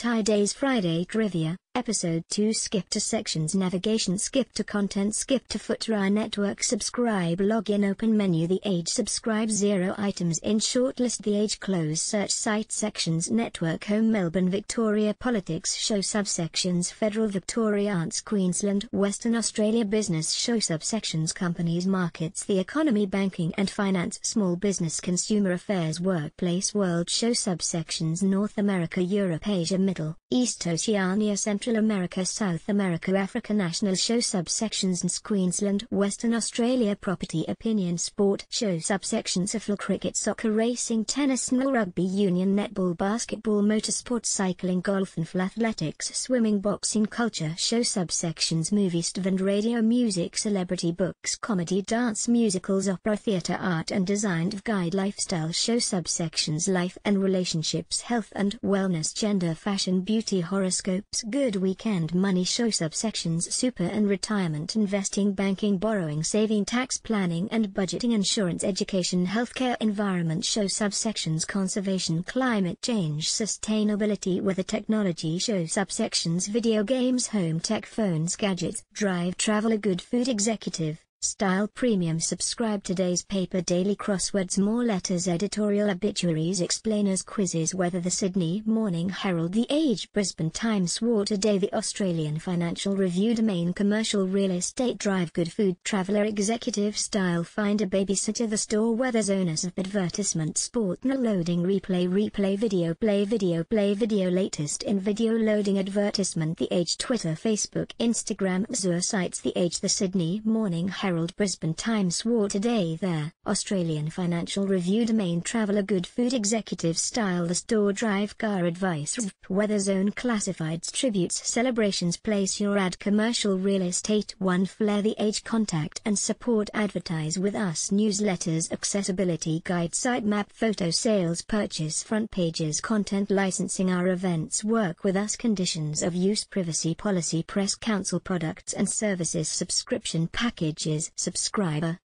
Tie Days Friday Trivia Episode 2 Skip to sections navigation skip to content skip to footer network subscribe login open menu the age subscribe zero items in shortlist the age close search site sections network home Melbourne Victoria politics show subsections federal Victorians Queensland Western Australia business show subsections companies markets the economy banking and finance small business consumer affairs workplace world show subsections North America Europe Asia Middle East Oceania Central Central America South America Africa National Show subsections and Queensland Western Australia Property Opinion Sport Show subsections Football, Cricket Soccer Racing Tennis Rugby Union Netball Basketball Motorsport Cycling Golf and Athletics Swimming Boxing Culture Show subsections Movie Stand Radio Music Celebrity Books Comedy Dance Musicals Opera Theatre Art and Design Guide Lifestyle Show subsections Life and Relationships Health and Wellness Gender Fashion Beauty Horoscopes Good good weekend money show subsections super and retirement investing banking borrowing saving tax planning and budgeting insurance education healthcare environment show subsections conservation climate change sustainability weather technology show subsections video games home tech phones gadgets drive travel a good food executive Style Premium subscribe today's paper daily crosswords more letters editorial obituaries explainers quizzes whether the Sydney Morning Herald The Age Brisbane Times today The Australian Financial Review Domain Commercial Real Estate Drive Good Food Traveller Executive Style find a Babysitter The Store Weather Zoners of Advertisement Sport No Loading Replay Replay Video Play Video Play Video Latest in Video Loading Advertisement The Age Twitter Facebook Instagram Zur Sites The Age The Sydney Morning Herald Herald Brisbane Times swore today There. Australian Financial Review domain traveller good food executive style the store drive car advice weather zone classifieds tributes celebrations place your ad commercial real estate one flare the age contact and support advertise with us newsletters accessibility guide site map photo sales purchase front pages content licensing our events work with us conditions of use privacy policy press council products and services subscription packages subscriber.